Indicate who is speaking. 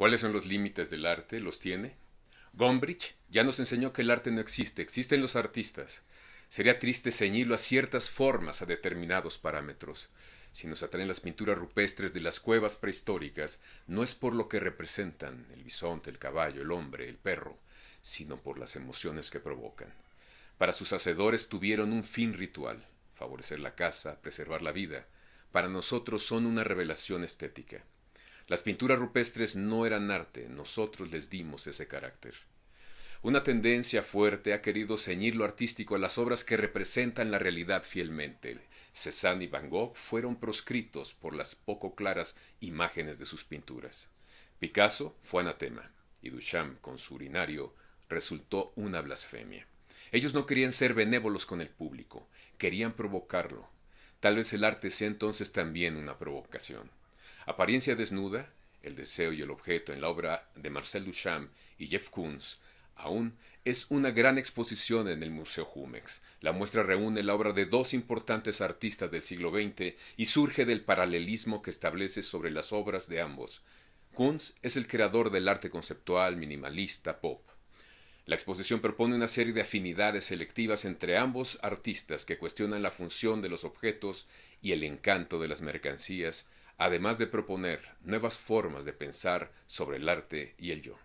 Speaker 1: ¿Cuáles son los límites del arte? ¿Los tiene? Gombrich ya nos enseñó que el arte no existe, existen los artistas. Sería triste ceñirlo a ciertas formas, a determinados parámetros. Si nos atraen las pinturas rupestres de las cuevas prehistóricas, no es por lo que representan, el bisonte, el caballo, el hombre, el perro, sino por las emociones que provocan. Para sus hacedores tuvieron un fin ritual, favorecer la casa, preservar la vida. Para nosotros son una revelación estética. Las pinturas rupestres no eran arte, nosotros les dimos ese carácter. Una tendencia fuerte ha querido ceñir lo artístico a las obras que representan la realidad fielmente. Cézanne y Van Gogh fueron proscritos por las poco claras imágenes de sus pinturas. Picasso fue anatema y Duchamp, con su urinario, resultó una blasfemia. Ellos no querían ser benévolos con el público, querían provocarlo. Tal vez el arte sea entonces también una provocación. Apariencia desnuda, el deseo y el objeto en la obra de Marcel Duchamp y Jeff Koons aún es una gran exposición en el Museo Jumex. La muestra reúne la obra de dos importantes artistas del siglo XX y surge del paralelismo que establece sobre las obras de ambos. Koons es el creador del arte conceptual minimalista pop. La exposición propone una serie de afinidades selectivas entre ambos artistas que cuestionan la función de los objetos y el encanto de las mercancías además de proponer nuevas formas de pensar sobre el arte y el yo.